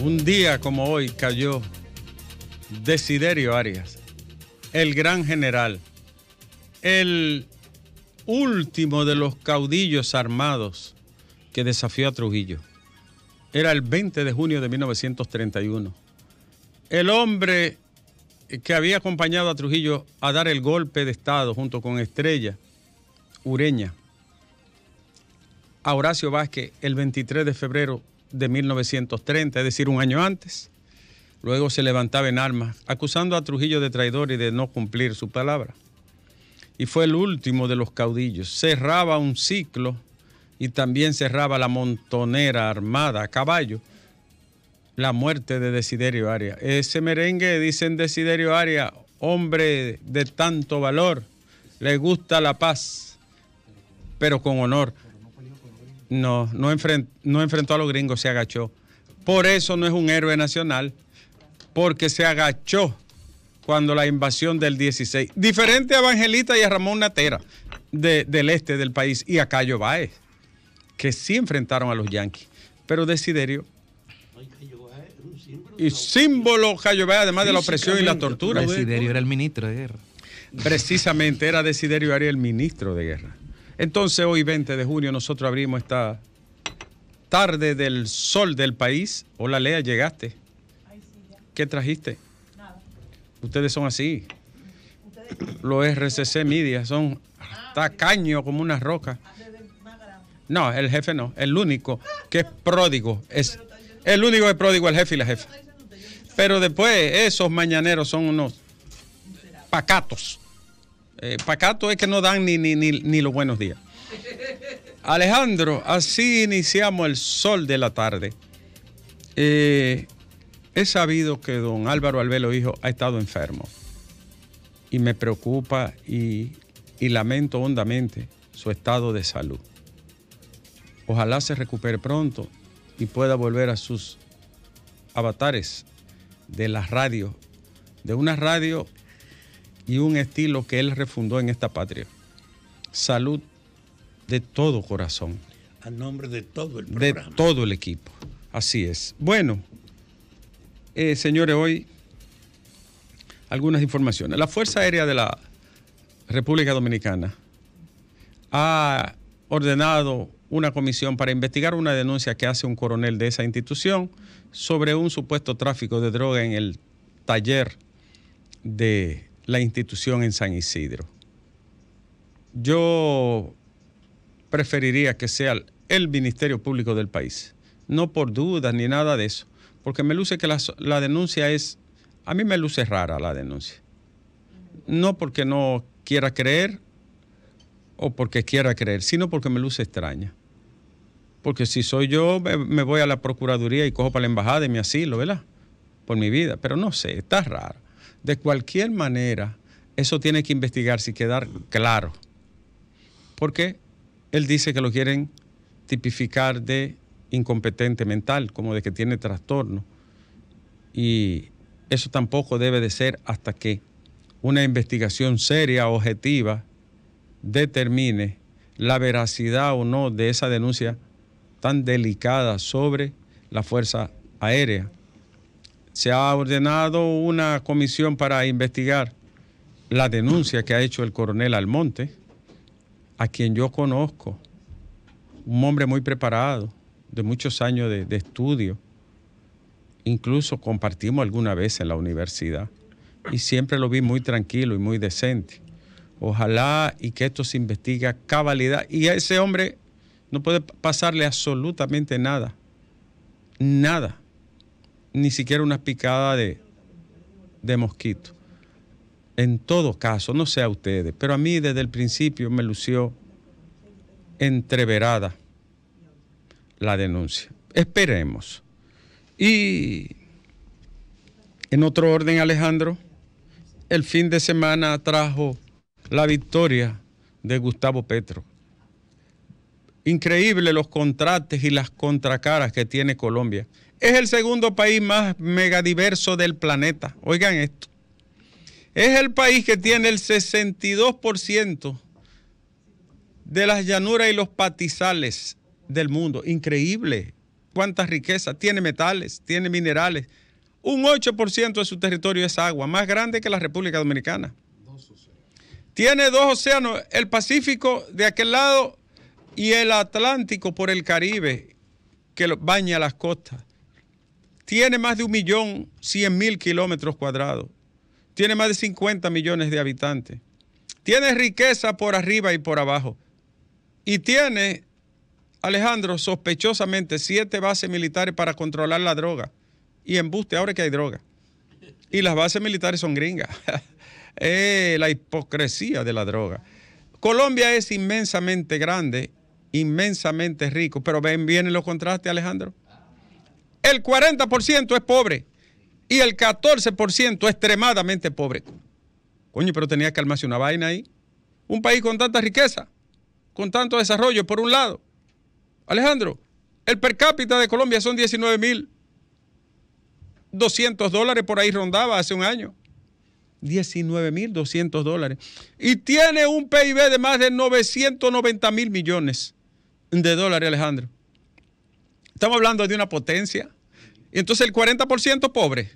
Un día como hoy cayó Desiderio Arias, el gran general, el último de los caudillos armados que desafió a Trujillo. Era el 20 de junio de 1931. El hombre que había acompañado a Trujillo a dar el golpe de Estado junto con Estrella, Ureña, a Horacio Vázquez el 23 de febrero de 1930, es decir, un año antes. Luego se levantaba en armas, acusando a Trujillo de traidor y de no cumplir su palabra. Y fue el último de los caudillos. Cerraba un ciclo y también cerraba la montonera armada a caballo, la muerte de Desiderio Aria. Ese merengue, dicen Desiderio Aria, hombre de tanto valor, le gusta la paz, pero con honor. No, no, enfrentó a los gringos, se agachó. Por eso no es un héroe nacional, porque se agachó cuando la invasión del 16. Diferente a Evangelista y a Ramón Natera del este del país y a Cayo Baez, que sí enfrentaron a los yanquis. Pero Desiderio y símbolo Cayo Baez, además de la opresión y la tortura. Desiderio era el ministro de guerra. Precisamente era Desiderio Arias el ministro de guerra. Entonces hoy 20 de junio nosotros abrimos esta tarde del sol del país. Hola Lea, llegaste. ¿Qué trajiste? Nada. Ustedes son así. Los RCC Media son ah, tacaños como una roca. Ah, no, el jefe no. El único ah, que es pródigo. Es el único que es pródigo, el jefe y la jefa. Pero después esos mañaneros son unos pacatos. Eh, pacato es que no dan ni, ni, ni, los buenos días. Alejandro, así iniciamos el sol de la tarde. Eh, he sabido que don Álvaro Albelo, hijo, ha estado enfermo. Y me preocupa y, lamento hondamente su estado de salud. Ojalá se recupere pronto y pueda volver a sus avatares de las radios, de una radio y un estilo que él refundó en esta patria. Salud de todo corazón. A nombre de todo el programa. De todo el equipo. Así es. Bueno, eh, señores, hoy algunas informaciones. La Fuerza Aérea de la República Dominicana ha ordenado una comisión para investigar una denuncia que hace un coronel de esa institución sobre un supuesto tráfico de droga en el taller de la institución en San Isidro. Yo preferiría que sea el Ministerio Público del país, no por dudas ni nada de eso, porque me luce que la, denuncia es, a mí me luce rara la denuncia. No porque no quiera creer o porque quiera creer, sino porque me luce extraña. Porque si soy yo, me voy a la Procuraduría y cojo para la Embajada y mi asilo, ¿verdad? Por mi vida. Pero no sé, está raro. De cualquier manera, eso tiene que investigarse y quedar claro. Porque él dice que lo quieren tipificar de incompetente mental, como de que tiene trastorno. Y eso tampoco debe de ser hasta que una investigación seria, objetiva, determine la veracidad o no de esa denuncia tan delicada sobre la Fuerza Aérea se ha ordenado una comisión para investigar la denuncia que ha hecho el coronel Almonte, a quien yo conozco, un hombre muy preparado, de muchos años de, estudio, incluso compartimos alguna vez en la universidad, y siempre lo vi muy tranquilo y muy decente. Ojalá y que esto se investigue cabalidad. Y a ese hombre no puede pasarle absolutamente nada. Nada ni siquiera una picada de, de mosquito. En todo caso, no sé a ustedes, pero a mí desde el principio me lució entreverada la denuncia. Esperemos. Y en otro orden, Alejandro, el fin de semana trajo la victoria de Gustavo Petro. Increíble los contrates y las contracaras que tiene Colombia. Es el segundo país más megadiverso del planeta. Oigan esto. Es el país que tiene el 62% de las llanuras y los patizales del mundo. Increíble. Cuántas riquezas. Tiene metales, tiene minerales. Un 8% de su territorio es agua, más grande que la República Dominicana. Tiene dos océanos, el Pacífico de aquel lado y el Atlántico por el Caribe, que baña las costas. Tiene más de un millón cien mil kilómetros cuadrados. Tiene más de 50 millones de habitantes. Tiene riqueza por arriba y por abajo. Y tiene, Alejandro, sospechosamente siete bases militares para controlar la droga. Y embuste, ahora que hay droga. Y las bases militares son gringas. eh, la hipocresía de la droga. Colombia es inmensamente grande, inmensamente rico, pero ven, bien los contrastes, Alejandro. El 40% es pobre y el 14% extremadamente pobre. Coño, pero tenía que armarse una vaina ahí. Un país con tanta riqueza, con tanto desarrollo, por un lado. Alejandro, el per cápita de Colombia son 200 dólares, por ahí rondaba hace un año. 19.200 dólares. Y tiene un PIB de más de 990 mil millones de dólares, Alejandro. Estamos hablando de una potencia. Y entonces el 40% pobre.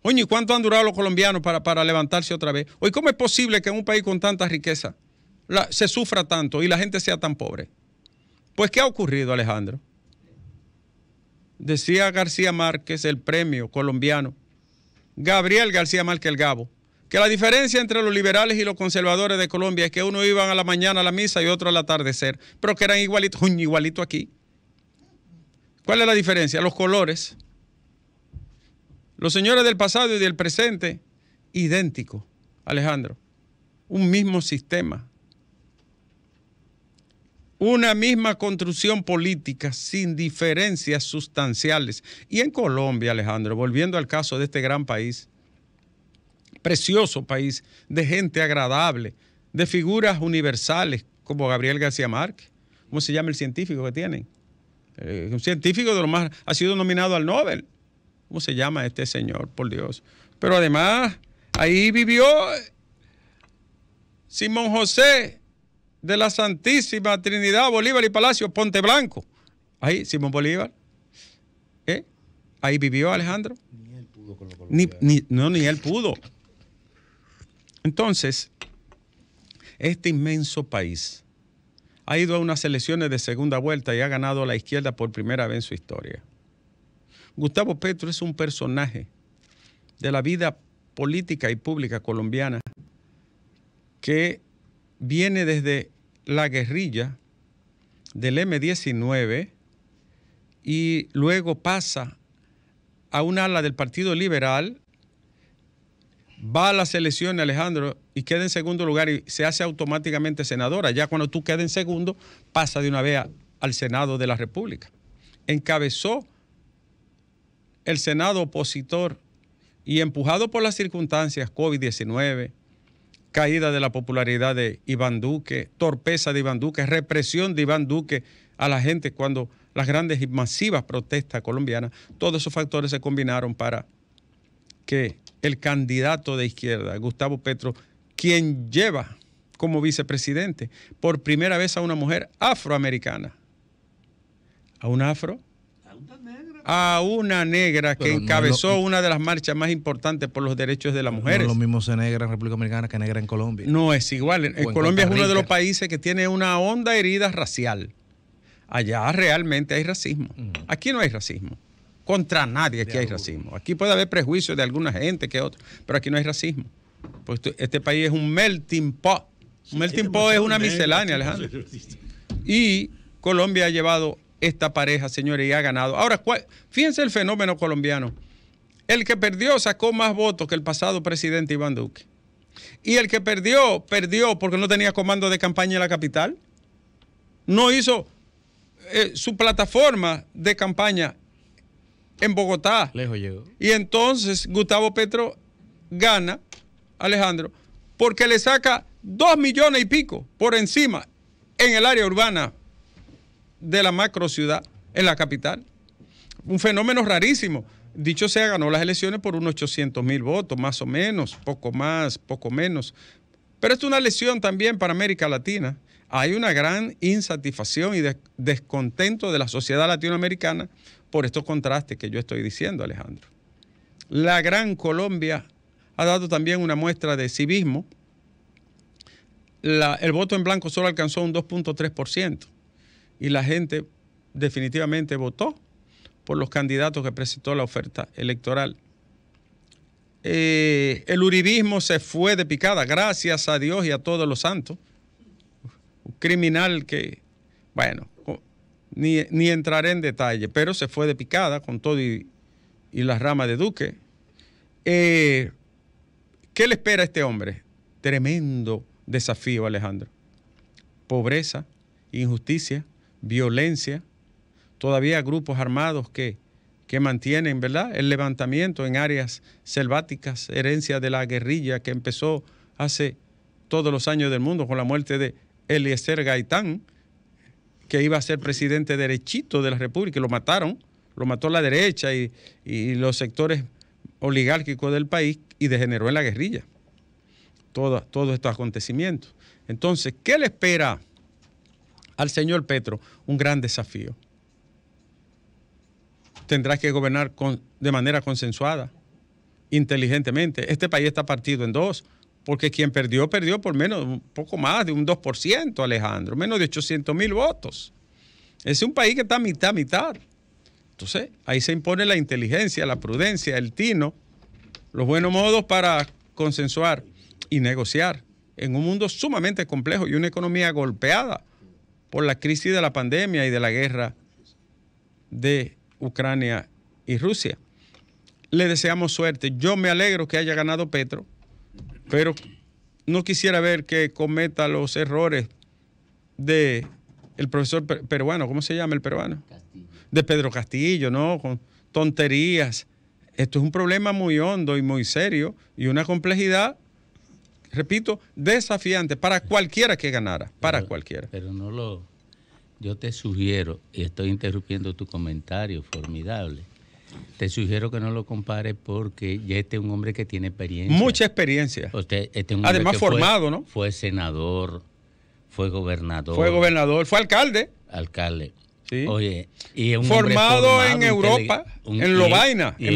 Oye, ¿y cuánto han durado los colombianos para, para levantarse otra vez? Oye, ¿cómo es posible que en un país con tanta riqueza se sufra tanto y la gente sea tan pobre? Pues, ¿qué ha ocurrido, Alejandro? Decía García Márquez, el premio colombiano, Gabriel García Márquez el Gabo, que la diferencia entre los liberales y los conservadores de Colombia es que uno iban a la mañana a la misa y otro al atardecer, pero que eran igualitos, igualito aquí. ¿Cuál es la diferencia? Los colores. Los señores del pasado y del presente, idéntico, Alejandro. Un mismo sistema. Una misma construcción política sin diferencias sustanciales. Y en Colombia, Alejandro, volviendo al caso de este gran país, precioso país, de gente agradable, de figuras universales como Gabriel García Márquez, ¿cómo se llama el científico que tienen? Eh, un científico de lo más, ha sido nominado al Nobel. ¿Cómo se llama este señor? Por Dios. Pero además, ahí vivió Simón José de la Santísima Trinidad, Bolívar y Palacio, Ponte Blanco. Ahí, Simón Bolívar. ¿Eh? Ahí vivió Alejandro. No, ni él pudo. Entonces, este inmenso país ha ido a unas elecciones de segunda vuelta y ha ganado a la izquierda por primera vez en su historia. Gustavo Petro es un personaje de la vida política y pública colombiana que viene desde la guerrilla del M19 y luego pasa a un ala del Partido Liberal va a la selección, Alejandro, y queda en segundo lugar y se hace automáticamente senadora. Ya cuando tú quedas en segundo, pasa de una vez al Senado de la República. Encabezó el Senado opositor y empujado por las circunstancias COVID-19, caída de la popularidad de Iván Duque, torpeza de Iván Duque, represión de Iván Duque a la gente cuando las grandes y masivas protestas colombianas, todos esos factores se combinaron para que el candidato de izquierda, Gustavo Petro, quien lleva como vicepresidente por primera vez a una mujer afroamericana. A una afro. A una negra que encabezó una de las marchas más importantes por los derechos de las mujeres. No lo mismo se negra en República Americana que negra en Colombia. No es igual. Colombia es uno de los países que tiene una honda herida racial. Allá realmente hay racismo. Aquí no hay racismo. Contra nadie aquí hay racismo. Aquí puede haber prejuicio de alguna gente que otra, pero aquí no hay racismo. Pues este país es un melting pot. Un melting este pot es una miscelánea, este Alejandro. Y Colombia ha llevado esta pareja, señores, y ha ganado. Ahora, fíjense el fenómeno colombiano. El que perdió sacó más votos que el pasado presidente Iván Duque. Y el que perdió, perdió porque no tenía comando de campaña en la capital. No hizo eh, su plataforma de campaña en Bogotá. Lejos llegó. Y entonces Gustavo Petro gana, Alejandro, porque le saca dos millones y pico por encima en el área urbana de la macro ciudad, en la capital. Un fenómeno rarísimo. Dicho sea, ganó las elecciones por unos 800 mil votos, más o menos, poco más, poco menos. Pero es una lesión también para América Latina. Hay una gran insatisfacción y descontento de la sociedad latinoamericana por estos contrastes que yo estoy diciendo, Alejandro. La Gran Colombia ha dado también una muestra de civismo. el voto en blanco solo alcanzó un 2.3% y la gente definitivamente votó por los candidatos que presentó la oferta electoral. Eh, el uribismo se fue de picada, gracias a Dios y a todos los santos. Un criminal que, bueno, ni, entrar entraré en detalle, pero se fue de picada con todo y, las la rama de Duque. Eh, ¿Qué le espera a este hombre? Tremendo desafío, Alejandro. Pobreza, injusticia, violencia, todavía grupos armados que, que mantienen ¿verdad? el levantamiento en áreas selváticas, herencia de la guerrilla que empezó hace todos los años del mundo con la muerte de Eliezer Gaitán, que iba a ser presidente derechito de la República y lo mataron, lo mató la derecha y, los sectores oligárquicos del país y degeneró en la guerrilla todos estos acontecimientos. Entonces, ¿qué le espera al señor Petro? Un gran desafío. Tendrá que gobernar con, de manera consensuada, inteligentemente. Este país está partido en dos. Porque quien perdió, perdió por menos, un poco más de un 2%, Alejandro, menos de 800 mil votos. Es un país que está a mitad, a mitad. Entonces, ahí se impone la inteligencia, la prudencia, el tino, los buenos modos para consensuar y negociar en un mundo sumamente complejo y una economía golpeada por la crisis de la pandemia y de la guerra de Ucrania y Rusia. Le deseamos suerte. Yo me alegro que haya ganado Petro pero no quisiera ver que cometa los errores de el profesor peruano, ¿cómo se llama el peruano? De Pedro Castillo, ¿no? Con tonterías. Esto es un problema muy hondo y muy serio y una complejidad, repito, desafiante para cualquiera que ganara, para cualquiera. Pero no lo... Yo te sugiero, y estoy interrumpiendo tu comentario formidable, te sugiero que no lo compare porque ya este es un hombre que tiene experiencia. Mucha experiencia. Este Además, formado, ¿no? Fue senador, fue gobernador. Fue gobernador, fue alcalde. Alcalde. Sí. Oye, y es formado, en Europa, en Lobaina Es,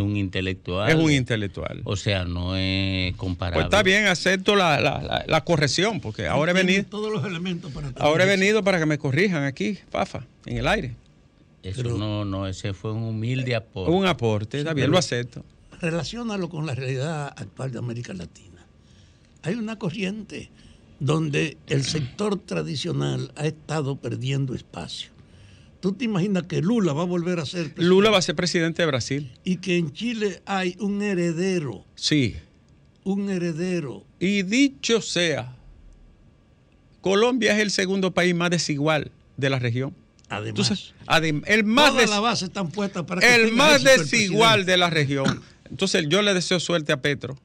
un, intelectual. Es un intelectual. O sea, no es comparable. Pues está bien, acepto la, corrección, porque ahora he venido. Ahora he venido para que me corrijan aquí, Pafa, en el aire. Eso no, no, ese fue un humilde aporte. Un aporte, David, lo acepto. Relacionalo con la realidad actual de América Latina. Hay una corriente donde el sector tradicional ha estado perdiendo espacio. ¿Tú te imaginas que Lula va a volver a ser Lula va a ser presidente de Brasil. Y que en Chile hay un heredero. Sí. Un heredero. Y dicho sea, Colombia es el segundo país más desigual de la región. Además, Entonces, el más están para el más desigual de la región. Entonces, yo le deseo suerte a Petro.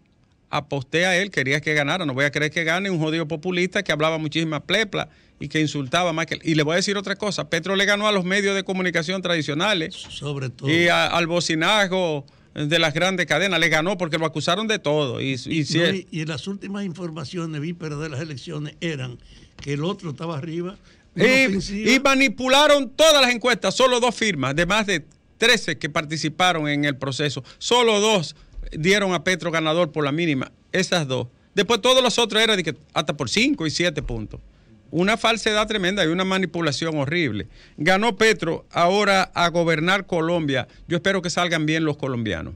Aposté a él, quería que ganara. No voy a creer que gane un jodido populista que hablaba muchísima plepla y que insultaba más que... Y le voy a decir otra cosa. Petro le ganó a los medios de comunicación tradicionales. Sobre todo. Y al bocinajo de las grandes cadenas. Le ganó porque lo acusaron de todo. Y, y las últimas informaciones vísperas de las elecciones eran que el otro estaba arriba y, manipularon todas las encuestas, solo dos firmas, de más de 13 que participaron en el proceso, solo dos dieron a Petro ganador por la mínima, esas dos. Después todos los otros eran de hasta por 5 y 7 puntos. Una falsedad tremenda y una manipulación horrible. Ganó Petro ahora a gobernar Colombia. Yo espero que salgan bien los colombianos,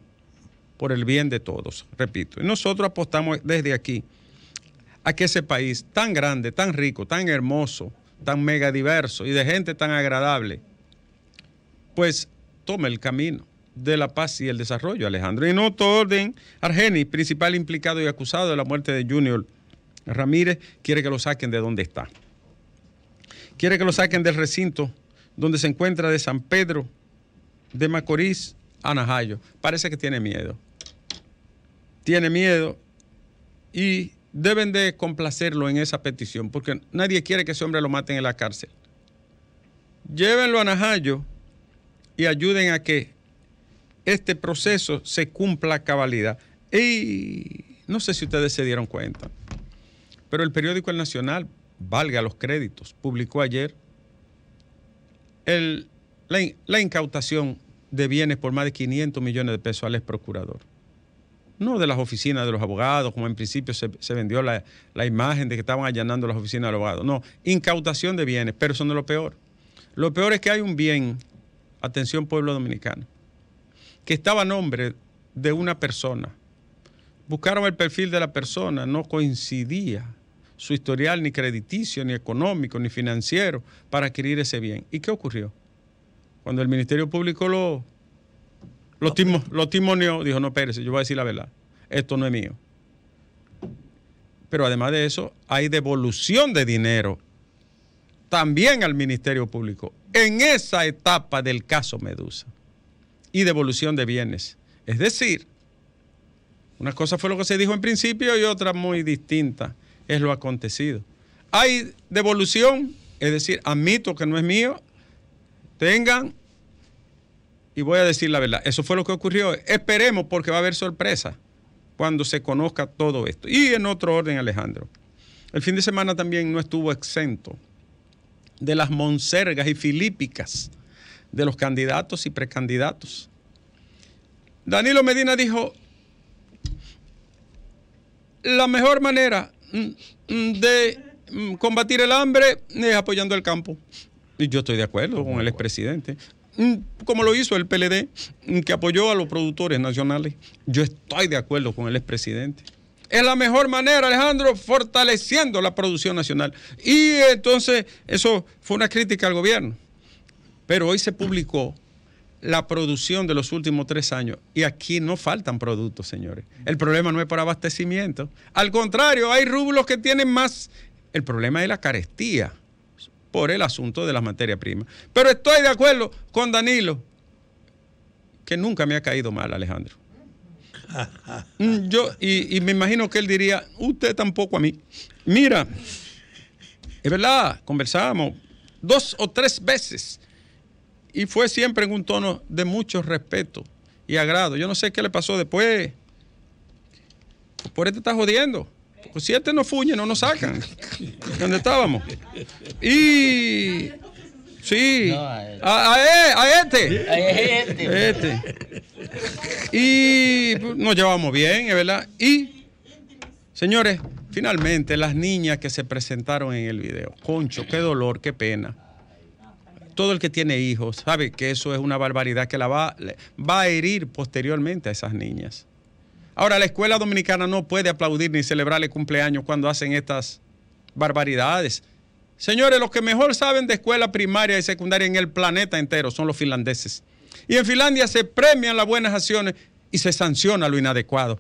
por el bien de todos, repito. Y nosotros apostamos desde aquí a que ese país tan grande, tan rico, tan hermoso, tan mega diverso y de gente tan agradable, pues tome el camino de la paz y el desarrollo, Alejandro. Y en otro orden, Argenis, principal implicado y acusado de la muerte de Junior Ramírez, quiere que lo saquen de donde está. Quiere que lo saquen del recinto donde se encuentra de San Pedro, de Macorís a Najayo. Parece que tiene miedo. Tiene miedo y deben de complacerlo en esa petición, porque nadie quiere que ese hombre lo maten en la cárcel. Llévenlo a Najayo y ayuden a que este proceso se cumpla a cabalidad. Y no sé si ustedes se dieron cuenta, pero el periódico El Nacional, valga los créditos, publicó ayer la, la incautación de bienes por más de 500 millones de pesos al ex procurador no de las oficinas de los abogados, como en principio se, vendió la, la, imagen de que estaban allanando las oficinas de abogados. No, incautación de bienes, pero eso no es lo peor. Lo peor es que hay un bien, atención pueblo dominicano, que estaba a nombre de una persona. Buscaron el perfil de la persona, no coincidía su historial ni crediticio, ni económico, ni financiero para adquirir ese bien. ¿Y qué ocurrió? Cuando el Ministerio Público lo lo, timo, timoneó, dijo, no, Pérez, yo voy a decir la verdad, esto no es mío. Pero además de eso, hay devolución de dinero también al Ministerio Público en esa etapa del caso Medusa y devolución de bienes. Es decir, una cosa fue lo que se dijo en principio y otra muy distinta es lo acontecido. Hay devolución, es decir, admito que no es mío, tengan y voy a decir la verdad. Eso fue lo que ocurrió. Esperemos porque va a haber sorpresa cuando se conozca todo esto. Y en otro orden, Alejandro. El fin de semana también no estuvo exento de las monsergas y filípicas de los candidatos y precandidatos. Danilo Medina dijo, la mejor manera mm, mm, de mm, combatir el hambre es apoyando el campo. Y yo estoy de acuerdo con el expresidente. Mm, como lo hizo el PLD, mm, que apoyó a los productores nacionales. Yo estoy de acuerdo con el expresidente. Es la mejor manera, Alejandro, fortaleciendo la producción nacional. Y entonces eso fue una crítica al gobierno. Pero hoy se publicó la producción de los últimos tres años y aquí no faltan productos, señores. El problema no es por abastecimiento. Al contrario, hay rublos que tienen más. El problema es la carestía por el asunto de las materias primas. Pero estoy de acuerdo con Danilo, que nunca me ha caído mal, Alejandro. Mm, yo, y, me imagino que él diría, usted tampoco a mí. Mira, es verdad, conversamos dos o tres veces y fue siempre en un tono de mucho respeto y agrado. Yo no sé qué le pasó después. Por te estás jodiendo. Pues si este no fuñe, no nos sacan. ¿Dónde estábamos? Y. Sí. E, este. a, este. A este. Y nos llevamos bien, ¿verdad? Y, señores, finalmente las niñas que se presentaron en el video. Concho, qué dolor, qué pena. Todo el que tiene hijos sabe que eso es una barbaridad que la va a herir posteriormente a esas niñas. Ahora, la escuela dominicana no puede aplaudir ni celebrarle cumpleaños cuando hacen estas barbaridades. Señores, los que mejor saben de escuela primaria y secundaria en el planeta entero son los finlandeses. Y en Finlandia se premian las buenas acciones y se sanciona lo inadecuado.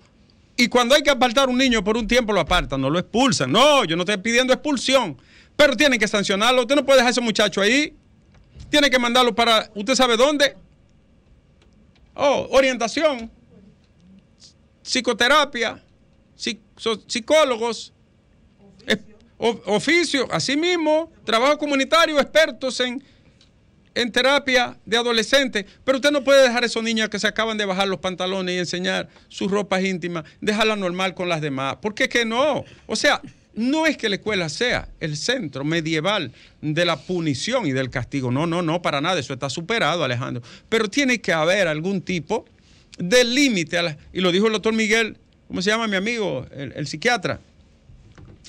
Y cuando hay que apartar a un niño por un tiempo lo apartan, no lo expulsan. No, yo no estoy pidiendo expulsión, pero tienen que sancionarlo. Usted no puede dejar a ese muchacho ahí. Tiene que mandarlo para, ¿usted sabe dónde? Oh, orientación psicoterapia, psicólogos, oficio, asimismo, trabajo comunitario, expertos en, en terapia de adolescentes. Pero usted no puede dejar a esos niños que se acaban de bajar los pantalones y enseñar sus ropas íntimas, dejarla normal con las demás. ¿Por qué que no? O sea, no es que la escuela sea el centro medieval de la punición y del castigo. No, no, no, para nada. Eso está superado, Alejandro. Pero tiene que haber algún tipo del límite, y lo dijo el doctor Miguel, ¿cómo se llama mi amigo? El, psiquiatra,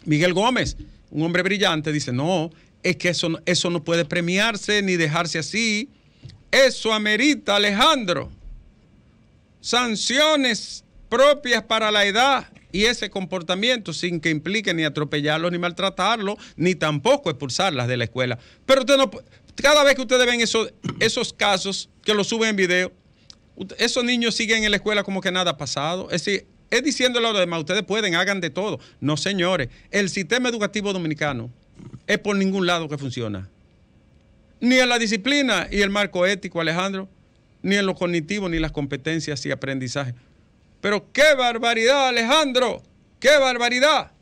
Miguel Gómez, un hombre brillante, dice, no, es que eso, eso no puede premiarse ni dejarse así. Eso amerita, Alejandro, sanciones propias para la edad y ese comportamiento sin que implique ni atropellarlo, ni maltratarlo, ni tampoco expulsarlas de la escuela. Pero usted no, cada vez que ustedes ven esos casos que lo suben en video, esos niños siguen en la escuela como que nada ha pasado. Es decir, es diciéndole a los demás, ustedes pueden, hagan de todo. No, señores, el sistema educativo dominicano es por ningún lado que funciona. Ni en la disciplina y el marco ético, Alejandro, ni en lo cognitivo, ni las competencias y aprendizaje. Pero qué barbaridad, Alejandro, qué barbaridad.